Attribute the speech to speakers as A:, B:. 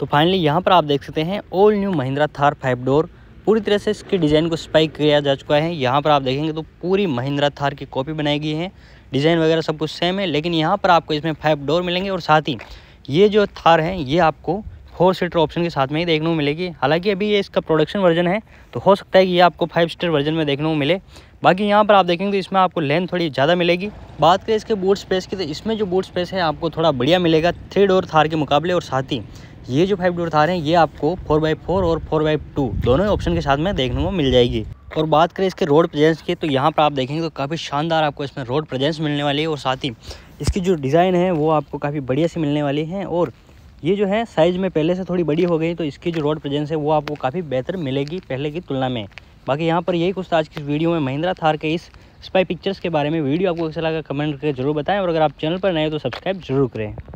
A: तो फाइनली यहाँ पर आप देख सकते हैं all new Mahindra Thar five door पूरी तरह से इसके डिज़ाइन को स्पाइक किया जा चुका है यहाँ पर आप देखेंगे तो पूरी महिंद्रा थार की कॉपी बनाई गई है डिज़ाइन वगैरह सब कुछ सेम है लेकिन यहाँ पर आपको इसमें फाइव डोर मिलेंगे और साथ ही ये जो थार है ये आपको फोर सीटर ऑप्शन के साथ में ही देखने को मिलेगी हालांकि अभी ये इसका प्रोडक्शन वर्जन है तो हो सकता है कि ये आपको फाइव सीटर वर्जन में देखने को मिले बाकी यहाँ पर आप देखेंगे तो इसमें आपको लेंथ थोड़ी ज़्यादा मिलेगी बात करें इसके बूट स्पेस की तो इसमें जो बूट स्पेस है आपको थोड़ा बढ़िया मिलेगा थ्री डोर थार के मुकाबले और साथ ही ये जो फाइव डोर थार हैं ये आपको फोर बाई फोर और फोर बाई टू दोनों ऑप्शन के साथ में देखने को मिल जाएगी और बात करें इसके रोड प्रेजेंस की तो यहाँ पर आप देखेंगे तो काफ़ी शानदार आपको इसमें रोड प्रेजेंस मिलने वाली है और साथ ही इसकी जो डिज़ाइन है वो आपको काफ़ी बढ़िया सी मिलने वाली है और ये जो है साइज़ में पहले से थोड़ी बड़ी हो गई तो इसकी जो रोड प्रेजेंस है वो आपको काफ़ी बेहतर मिलेगी पहले की तुलना में बाकी यहाँ पर यही कुछ था आज की वीडियो में महिंद्रा थार के इस स्पाई पिक्चर्स के बारे में वीडियो आपको अच्छा लगा कमेंट करके जरूर बताएं और अगर आप चैनल पर नए हो तो सब्सक्राइब जरूर करें